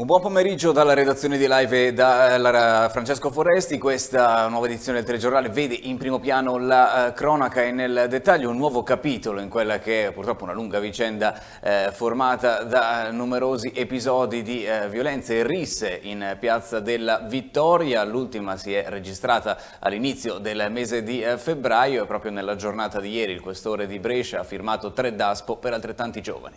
Un buon pomeriggio dalla redazione di Live da eh, Francesco Foresti. Questa nuova edizione del telegiornale vede in primo piano la eh, cronaca e nel dettaglio un nuovo capitolo in quella che è purtroppo una lunga vicenda eh, formata da numerosi episodi di violenze e risse in Piazza della Vittoria. L'ultima si è registrata all'inizio del mese di febbraio e proprio nella giornata di ieri il questore di Brescia ha firmato tre DASPO per altrettanti giovani.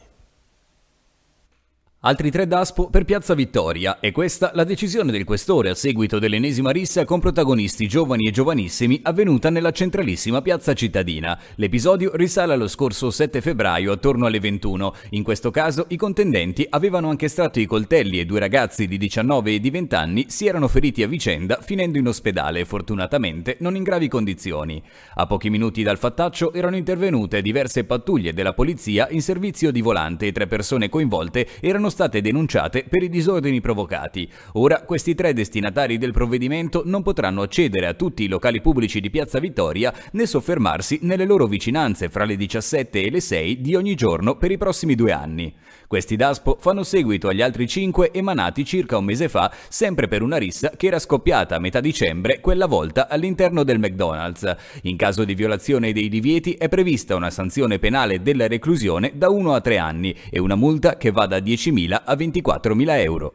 Altri tre Daspo per Piazza Vittoria e questa la decisione del questore a seguito dell'ennesima rissa con protagonisti giovani e giovanissimi avvenuta nella centralissima piazza cittadina. L'episodio risale allo scorso 7 febbraio attorno alle 21. In questo caso i contendenti avevano anche estratto i coltelli e due ragazzi di 19 e di 20 anni si erano feriti a vicenda finendo in ospedale, fortunatamente non in gravi condizioni. A pochi minuti dal fattaccio erano intervenute diverse pattuglie della polizia in servizio di volante e tre persone coinvolte erano state denunciate per i disordini provocati. Ora questi tre destinatari del provvedimento non potranno accedere a tutti i locali pubblici di Piazza Vittoria né soffermarsi nelle loro vicinanze fra le 17 e le 6 di ogni giorno per i prossimi due anni. Questi DASPO fanno seguito agli altri 5 emanati circa un mese fa, sempre per una rissa che era scoppiata a metà dicembre, quella volta all'interno del McDonald's. In caso di violazione dei divieti è prevista una sanzione penale della reclusione da 1 a 3 anni e una multa che va da 10.000 a 24.000 euro.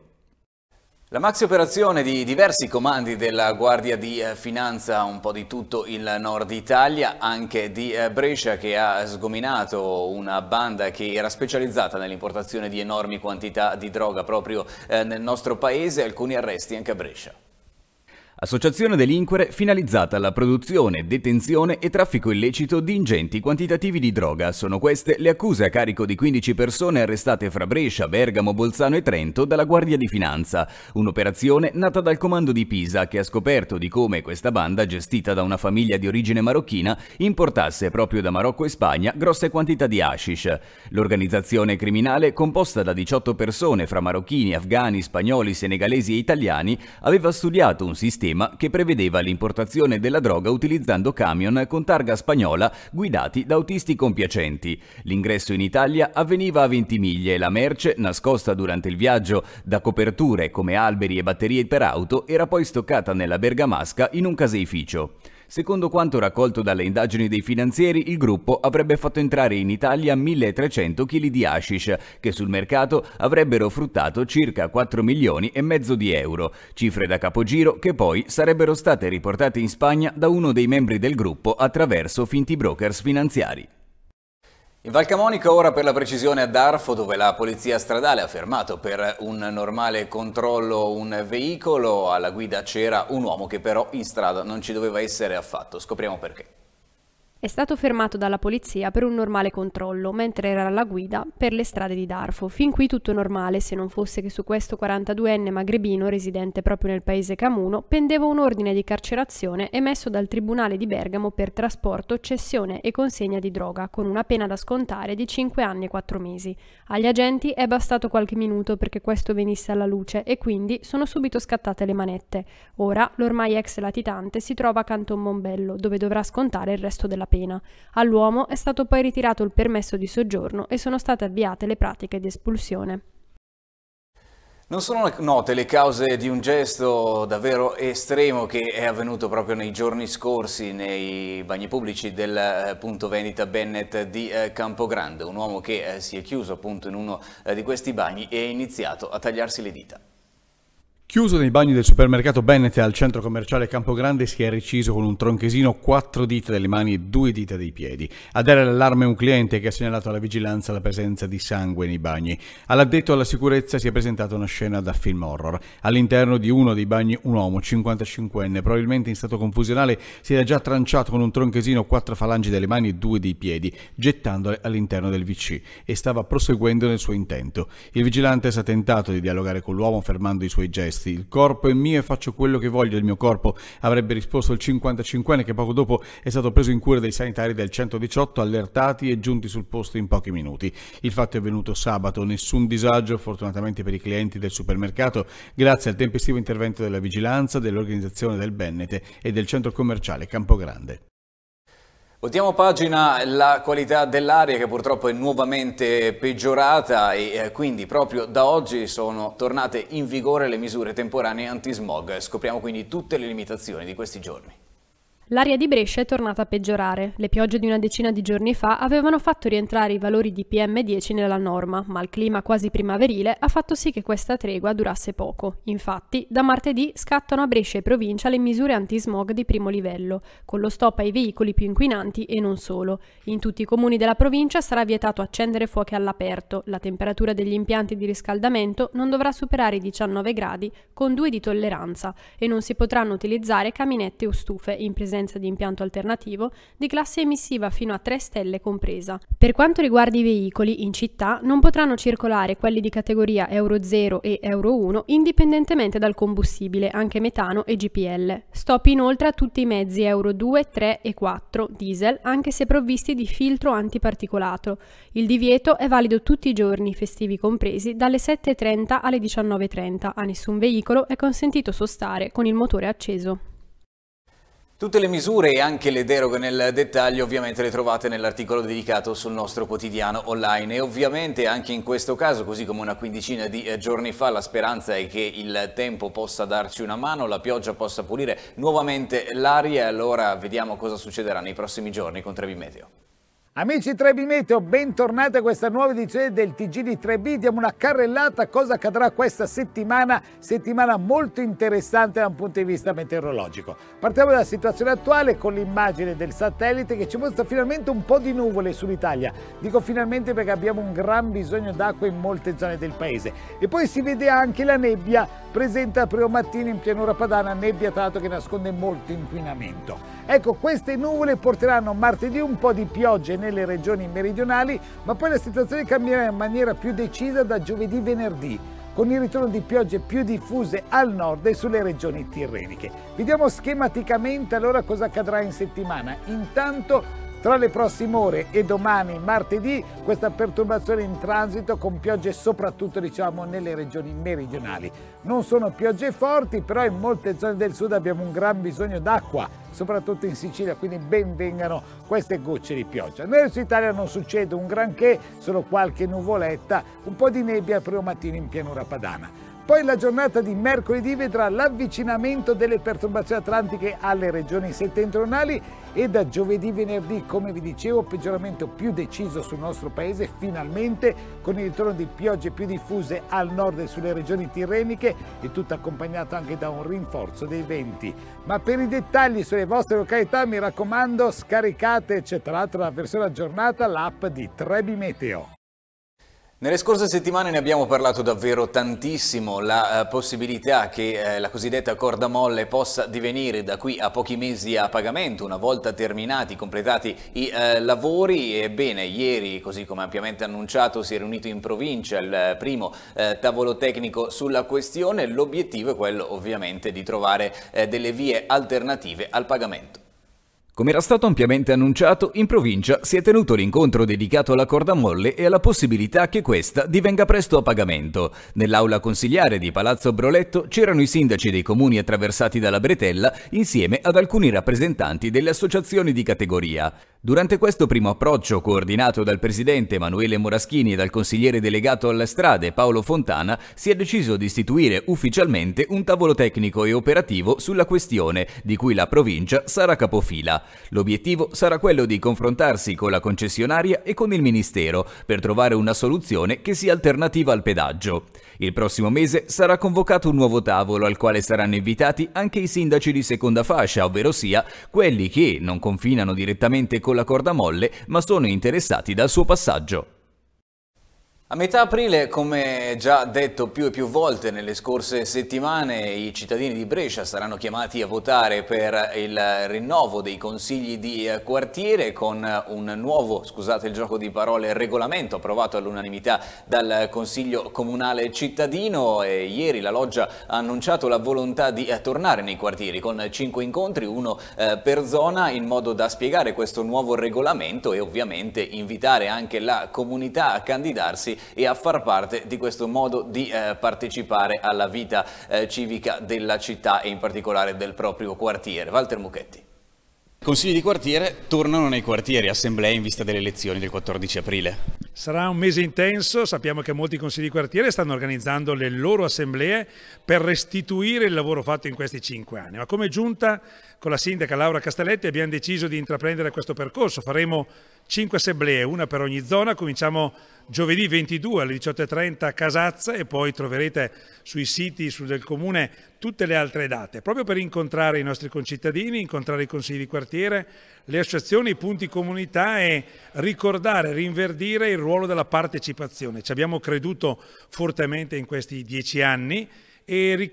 La maxi operazione di diversi comandi della Guardia di eh, Finanza, un po' di tutto il nord Italia, anche di eh, Brescia che ha sgominato una banda che era specializzata nell'importazione di enormi quantità di droga proprio eh, nel nostro paese, alcuni arresti anche a Brescia associazione delinquere finalizzata alla produzione, detenzione e traffico illecito di ingenti quantitativi di droga. Sono queste le accuse a carico di 15 persone arrestate fra Brescia, Bergamo, Bolzano e Trento dalla Guardia di Finanza, un'operazione nata dal comando di Pisa che ha scoperto di come questa banda, gestita da una famiglia di origine marocchina, importasse proprio da Marocco e Spagna grosse quantità di hashish. L'organizzazione criminale, composta da 18 persone fra marocchini, afghani, spagnoli, senegalesi e italiani, aveva studiato un sistema sistema che prevedeva l'importazione della droga utilizzando camion con targa spagnola guidati da autisti compiacenti. L'ingresso in Italia avveniva a 20 miglia e la merce, nascosta durante il viaggio da coperture come alberi e batterie per auto, era poi stoccata nella Bergamasca in un caseificio. Secondo quanto raccolto dalle indagini dei finanzieri, il gruppo avrebbe fatto entrare in Italia 1300 kg di hashish, che sul mercato avrebbero fruttato circa 4 milioni e mezzo di euro, cifre da capogiro che poi sarebbero state riportate in Spagna da uno dei membri del gruppo attraverso finti brokers finanziari. In Valcamonica ora per la precisione a Darfo dove la polizia stradale ha fermato per un normale controllo un veicolo, alla guida c'era un uomo che però in strada non ci doveva essere affatto, scopriamo perché. È stato fermato dalla polizia per un normale controllo, mentre era alla guida per le strade di Darfo. Fin qui tutto normale, se non fosse che su questo 42enne magrebino, residente proprio nel paese Camuno, pendeva un ordine di carcerazione emesso dal Tribunale di Bergamo per trasporto, cessione e consegna di droga, con una pena da scontare di 5 anni e 4 mesi. Agli agenti è bastato qualche minuto perché questo venisse alla luce e quindi sono subito scattate le manette. Ora l'ormai ex latitante si trova a Canton Mombello, dove dovrà scontare il resto della pena. All'uomo è stato poi ritirato il permesso di soggiorno e sono state avviate le pratiche di espulsione. Non sono note le cause di un gesto davvero estremo che è avvenuto proprio nei giorni scorsi nei bagni pubblici del eh, punto vendita Bennett di eh, Campogrande, un uomo che eh, si è chiuso appunto in uno di questi bagni e ha iniziato a tagliarsi le dita. Chiuso nei bagni del supermercato Bennett al centro commerciale Campogrande si è reciso con un tronchesino quattro dita delle mani e due dita dei piedi. A dare l'allarme un cliente che ha segnalato alla vigilanza la presenza di sangue nei bagni. All'addetto alla sicurezza si è presentata una scena da film horror. All'interno di uno dei bagni un uomo, 55enne, probabilmente in stato confusionale, si era già tranciato con un tronchesino quattro falangi delle mani e due dei piedi, gettandole all'interno del VC e stava proseguendo nel suo intento. Il vigilante si è tentato di dialogare con l'uomo fermando i suoi gesti questi. Il corpo è mio e faccio quello che voglio del mio corpo, avrebbe risposto il 55enne che poco dopo è stato preso in cura dai sanitari del 118 allertati e giunti sul posto in pochi minuti. Il fatto è avvenuto sabato, nessun disagio fortunatamente per i clienti del supermercato grazie al tempestivo intervento della vigilanza, dell'organizzazione del Bennete e del centro commerciale Campogrande. Votiamo pagina la qualità dell'aria che purtroppo è nuovamente peggiorata e eh, quindi proprio da oggi sono tornate in vigore le misure temporanee antismog. Scopriamo quindi tutte le limitazioni di questi giorni. L'aria di Brescia è tornata a peggiorare. Le piogge di una decina di giorni fa avevano fatto rientrare i valori di PM10 nella norma, ma il clima quasi primaverile ha fatto sì che questa tregua durasse poco. Infatti, da martedì scattano a Brescia e provincia le misure antismog di primo livello, con lo stop ai veicoli più inquinanti e non solo. In tutti i comuni della provincia sarà vietato accendere fuochi all'aperto, la temperatura degli impianti di riscaldamento non dovrà superare i 19 gradi con 2 di tolleranza e non si potranno utilizzare caminette o stufe in presenza presenza di impianto alternativo, di classe emissiva fino a 3 stelle compresa. Per quanto riguarda i veicoli, in città non potranno circolare quelli di categoria Euro 0 e Euro 1 indipendentemente dal combustibile, anche metano e GPL. Stop inoltre a tutti i mezzi Euro 2, 3 e 4 diesel, anche se provvisti di filtro antiparticolato. Il divieto è valido tutti i giorni, festivi compresi, dalle 7.30 alle 19.30. A nessun veicolo è consentito sostare con il motore acceso. Tutte le misure e anche le deroghe nel dettaglio ovviamente le trovate nell'articolo dedicato sul nostro quotidiano online e ovviamente anche in questo caso, così come una quindicina di eh, giorni fa, la speranza è che il tempo possa darci una mano, la pioggia possa pulire nuovamente l'aria e allora vediamo cosa succederà nei prossimi giorni con Trevi Meteo. Amici 3B Meteo, bentornati a questa nuova edizione del TG di 3B. Diamo una carrellata a cosa accadrà questa settimana, settimana molto interessante da un punto di vista meteorologico. Partiamo dalla situazione attuale con l'immagine del satellite che ci mostra finalmente un po' di nuvole sull'Italia. Dico finalmente perché abbiamo un gran bisogno d'acqua in molte zone del paese. E poi si vede anche la nebbia presente a primo mattino in pianura padana, nebbia tra l'altro che nasconde molto inquinamento. Ecco, queste nuvole porteranno martedì un po' di piogge nelle regioni meridionali, ma poi la situazione cambierà in maniera più decisa da giovedì-venerdì con il ritorno di piogge più diffuse al nord e sulle regioni tirreniche. Vediamo schematicamente allora cosa accadrà in settimana. Intanto tra le prossime ore e domani martedì questa perturbazione in transito con piogge soprattutto diciamo nelle regioni meridionali. Non sono piogge forti però in molte zone del sud abbiamo un gran bisogno d'acqua soprattutto in Sicilia quindi ben vengano queste gocce di pioggia. Nel Sud Italia non succede un granché, solo qualche nuvoletta, un po' di nebbia primo mattino in pianura padana. Poi la giornata di mercoledì vedrà l'avvicinamento delle perturbazioni atlantiche alle regioni settentrionali e da giovedì venerdì, come vi dicevo, peggioramento più deciso sul nostro paese, finalmente con il ritorno di piogge più diffuse al nord e sulle regioni tirreniche e tutto accompagnato anche da un rinforzo dei venti. Ma per i dettagli sulle vostre località mi raccomando scaricate, c'è tra l'altro la versione aggiornata, l'app di Trebi Meteo. Nelle scorse settimane ne abbiamo parlato davvero tantissimo, la eh, possibilità che eh, la cosiddetta corda molle possa divenire da qui a pochi mesi a pagamento una volta terminati, completati i eh, lavori. Ebbene, ieri, così come ampiamente annunciato, si è riunito in provincia il primo tavolo tecnico sulla questione. L'obiettivo è quello ovviamente di trovare delle vie alternative al pagamento. Come era stato ampiamente annunciato, in provincia si è tenuto l'incontro dedicato alla corda molle e alla possibilità che questa divenga presto a pagamento. Nell'aula consigliare di Palazzo Broletto c'erano i sindaci dei comuni attraversati dalla bretella insieme ad alcuni rappresentanti delle associazioni di categoria. Durante questo primo approccio, coordinato dal presidente Emanuele Moraschini e dal consigliere delegato alle strade Paolo Fontana, si è deciso di istituire ufficialmente un tavolo tecnico e operativo sulla questione, di cui la provincia sarà capofila. L'obiettivo sarà quello di confrontarsi con la concessionaria e con il ministero per trovare una soluzione che sia alternativa al pedaggio. Il prossimo mese sarà convocato un nuovo tavolo al quale saranno invitati anche i sindaci di seconda fascia, ovvero sia quelli che non confinano direttamente con con la corda molle, ma sono interessati dal suo passaggio. A metà aprile, come già detto più e più volte nelle scorse settimane, i cittadini di Brescia saranno chiamati a votare per il rinnovo dei consigli di quartiere con un nuovo, scusate il gioco di parole, regolamento approvato all'unanimità dal Consiglio Comunale Cittadino e ieri la Loggia ha annunciato la volontà di tornare nei quartieri con cinque incontri, uno eh, per zona, in modo da spiegare questo nuovo regolamento e ovviamente invitare anche la comunità a candidarsi e a far parte di questo modo di eh, partecipare alla vita eh, civica della città e in particolare del proprio quartiere. Walter Mucchetti. Consigli di quartiere tornano nei quartieri, assemblee in vista delle elezioni del 14 aprile. Sarà un mese intenso, sappiamo che molti consigli di quartiere stanno organizzando le loro assemblee per restituire il lavoro fatto in questi cinque anni. Ma come giunta con la sindaca Laura Castelletti abbiamo deciso di intraprendere questo percorso. Faremo cinque assemblee, una per ogni zona. Cominciamo giovedì 22 alle 18.30 a Casazza e poi troverete sui siti su del comune tutte le altre date, proprio per incontrare i nostri concittadini, incontrare i consigli di quartiere, le associazioni, i punti comunità e ricordare, rinverdire il ruolo della partecipazione. Ci abbiamo creduto fortemente in questi dieci anni e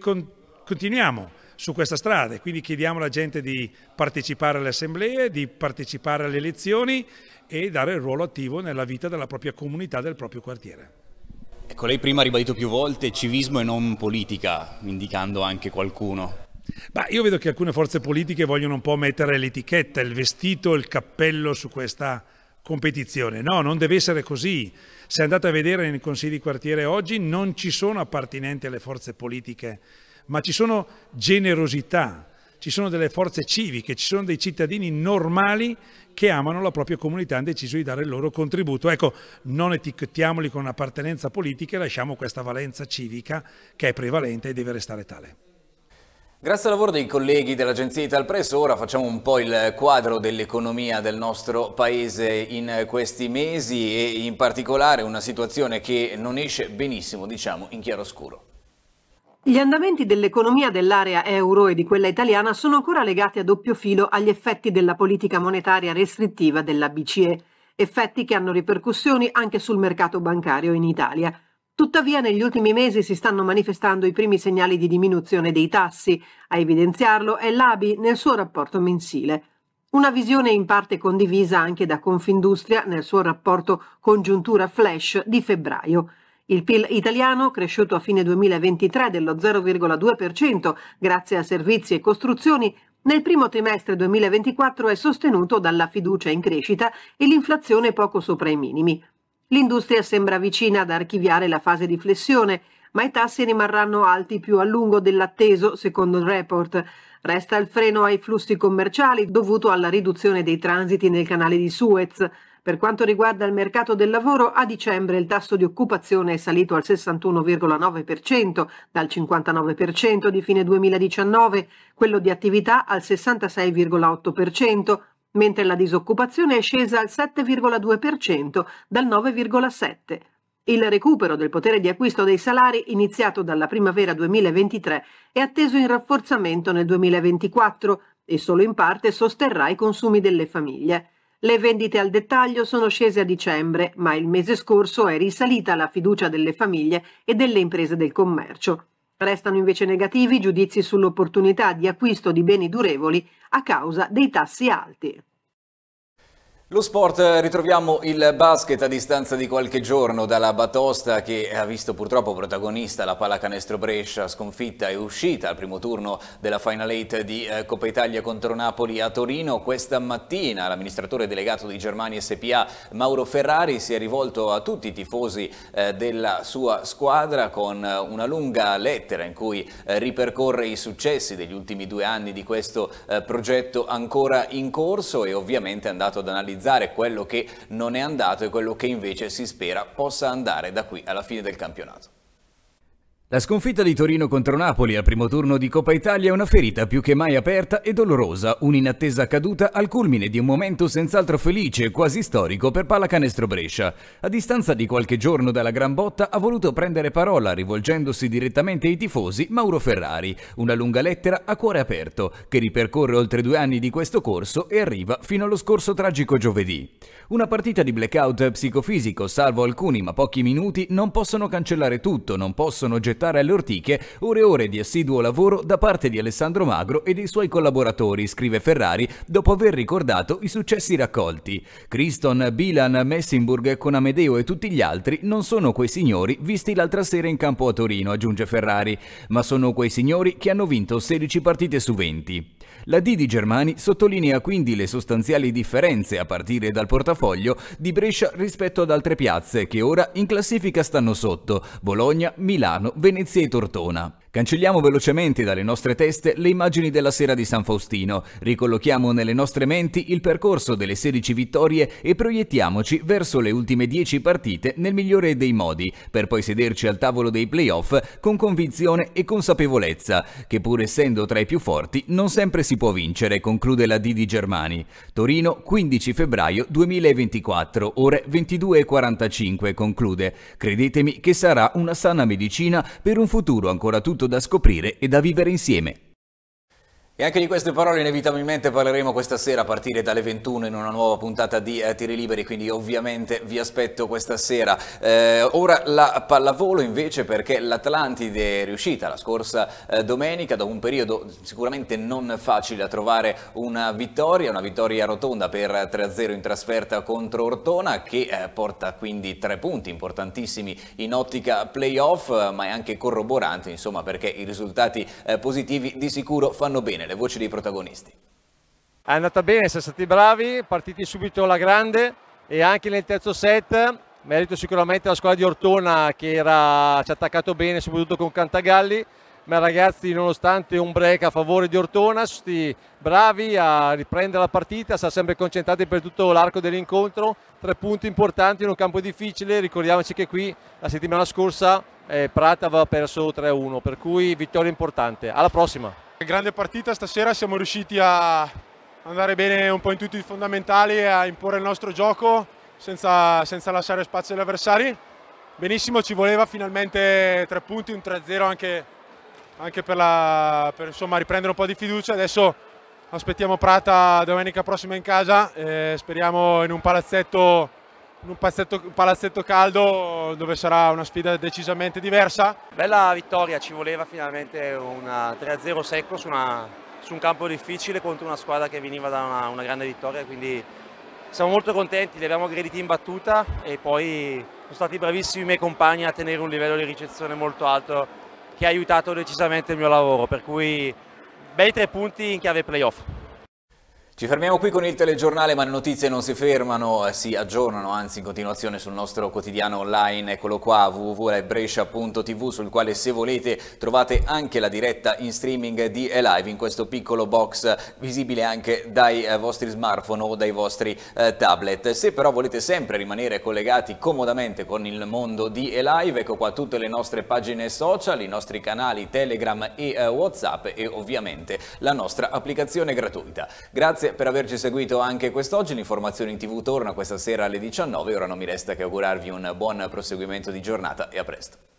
continuiamo su questa strada. e Quindi chiediamo alla gente di partecipare alle assemblee, di partecipare alle elezioni e dare il ruolo attivo nella vita della propria comunità, del proprio quartiere. Ecco, lei prima ha ribadito più volte civismo e non politica, indicando anche qualcuno. Bah, io vedo che alcune forze politiche vogliono un po' mettere l'etichetta, il vestito, il cappello su questa competizione. No, non deve essere così. Se andate a vedere nei consigli di quartiere oggi non ci sono appartenenti alle forze politiche ma ci sono generosità, ci sono delle forze civiche, ci sono dei cittadini normali che amano la propria comunità e hanno deciso di dare il loro contributo. Ecco, non etichettiamoli con appartenenza politica e lasciamo questa valenza civica che è prevalente e deve restare tale. Grazie al lavoro dei colleghi dell'agenzia Italpress ora facciamo un po' il quadro dell'economia del nostro paese in questi mesi e in particolare una situazione che non esce benissimo diciamo in chiaroscuro. Gli andamenti dell'economia dell'area euro e di quella italiana sono ancora legati a doppio filo agli effetti della politica monetaria restrittiva della BCE, effetti che hanno ripercussioni anche sul mercato bancario in Italia. Tuttavia negli ultimi mesi si stanno manifestando i primi segnali di diminuzione dei tassi, a evidenziarlo è l'ABI nel suo rapporto mensile. Una visione in parte condivisa anche da Confindustria nel suo rapporto Congiuntura Flash di febbraio. Il PIL italiano, cresciuto a fine 2023 dello 0,2% grazie a servizi e costruzioni, nel primo trimestre 2024 è sostenuto dalla fiducia in crescita e l'inflazione poco sopra i minimi. L'industria sembra vicina ad archiviare la fase di flessione, ma i tassi rimarranno alti più a lungo dell'atteso, secondo il report. Resta il freno ai flussi commerciali dovuto alla riduzione dei transiti nel canale di Suez. Per quanto riguarda il mercato del lavoro, a dicembre il tasso di occupazione è salito al 61,9% dal 59% di fine 2019, quello di attività al 66,8%, mentre la disoccupazione è scesa al 7,2% dal 9,7%. Il recupero del potere di acquisto dei salari, iniziato dalla primavera 2023, è atteso in rafforzamento nel 2024 e solo in parte sosterrà i consumi delle famiglie. Le vendite al dettaglio sono scese a dicembre, ma il mese scorso è risalita la fiducia delle famiglie e delle imprese del commercio. Restano invece negativi i giudizi sull'opportunità di acquisto di beni durevoli a causa dei tassi alti. Lo sport, eh, ritroviamo il basket a distanza di qualche giorno dalla Batosta che ha visto purtroppo protagonista la pallacanestro Brescia sconfitta e uscita al primo turno della Final Eight di eh, Coppa Italia contro Napoli a Torino. Questa mattina l'amministratore delegato di Germania SPA Mauro Ferrari si è rivolto a tutti i tifosi eh, della sua squadra con una lunga lettera in cui ripercorre i successi degli ultimi due anni di questo progetto ancora in corso e ovviamente è andato ad analizzare analizzare quello che non è andato e quello che invece si spera possa andare da qui alla fine del campionato. La sconfitta di Torino contro Napoli al primo turno di Coppa Italia è una ferita più che mai aperta e dolorosa, un'inattesa caduta al culmine di un momento senz'altro felice e quasi storico per Pallacanestro Brescia. A distanza di qualche giorno dalla gran botta ha voluto prendere parola rivolgendosi direttamente ai tifosi Mauro Ferrari, una lunga lettera a cuore aperto che ripercorre oltre due anni di questo corso e arriva fino allo scorso tragico giovedì. Una partita di blackout psicofisico, salvo alcuni ma pochi minuti, non possono cancellare tutto, non possono gettare gettare alle ortiche ore e ore di assiduo lavoro da parte di Alessandro Magro e dei suoi collaboratori, scrive Ferrari, dopo aver ricordato i successi raccolti. Criston, Bilan, Messinburg con Amedeo e tutti gli altri non sono quei signori visti l'altra sera in campo a Torino, aggiunge Ferrari, ma sono quei signori che hanno vinto 16 partite su 20. La D di Germani sottolinea quindi le sostanziali differenze a partire dal portafoglio di Brescia rispetto ad altre piazze che ora in classifica stanno sotto, Bologna, Milano, Verona Venezia e Tortona. Cancelliamo velocemente dalle nostre teste le immagini della sera di San Faustino, ricollochiamo nelle nostre menti il percorso delle 16 vittorie e proiettiamoci verso le ultime 10 partite nel migliore dei modi, per poi sederci al tavolo dei playoff con convinzione e consapevolezza, che pur essendo tra i più forti non sempre si può vincere, conclude la Didi Germani. Torino, 15 febbraio 2024, ore 22.45, conclude. Credetemi che sarà una sana medicina per un futuro ancora tutto da scoprire e da vivere insieme. E anche di queste parole inevitabilmente parleremo questa sera a partire dalle 21 in una nuova puntata di eh, Tiri Liberi, quindi ovviamente vi aspetto questa sera. Eh, ora la pallavolo invece perché l'Atlantide è riuscita la scorsa eh, domenica, dopo un periodo sicuramente non facile a trovare una vittoria, una vittoria rotonda per 3-0 in trasferta contro Ortona che eh, porta quindi tre punti importantissimi in ottica playoff, ma è anche corroborante insomma perché i risultati eh, positivi di sicuro fanno bene bene, le voci dei protagonisti. È andata bene, siamo stati bravi, partiti subito alla grande e anche nel terzo set merito sicuramente la squadra di Ortona che era, ci ha attaccato bene soprattutto con Cantagalli ma ragazzi nonostante un break a favore di Ortona sono stati bravi a riprendere la partita, si sempre concentrati per tutto l'arco dell'incontro, tre punti importanti in un campo difficile, ricordiamoci che qui la settimana scorsa eh, Prata aveva perso 3-1, per cui vittoria importante. Alla prossima! Grande partita stasera, siamo riusciti a andare bene un po' in tutti i fondamentali e a imporre il nostro gioco senza, senza lasciare spazio agli avversari. Benissimo, ci voleva finalmente tre punti, un 3-0 anche, anche, per, la, per insomma, riprendere un po' di fiducia. Adesso aspettiamo Prata domenica prossima in casa, eh, speriamo in un palazzetto un, passetto, un palazzetto caldo dove sarà una sfida decisamente diversa. Bella vittoria, ci voleva finalmente un 3-0 eh, secco su, una, su, un campo difficile contro una squadra che veniva da una, una grande vittoria, quindi siamo molto contenti, li abbiamo aggrediti in battuta e poi sono stati bravissimi i miei compagni a tenere un livello di ricezione molto alto che ha aiutato decisamente il mio lavoro, per cui bei tre punti in chiave playoff. Ci fermiamo qui con il telegiornale, ma le notizie non si fermano, eh, si aggiornano anzi in continuazione sul nostro quotidiano online, eccolo qua, www.brescia.tv, sul quale se volete trovate anche la diretta in streaming di Elive in questo piccolo box visibile anche dai eh, vostri smartphone o dai vostri eh, tablet. Se però volete sempre rimanere collegati comodamente con il mondo di Elive, ecco qua tutte le nostre pagine social, i nostri canali Telegram e eh, Whatsapp e ovviamente la nostra applicazione gratuita. Grazie Grazie per averci seguito anche quest'oggi, l'informazione in tv torna questa sera alle 19, ora non mi resta che augurarvi un buon proseguimento di giornata e a presto.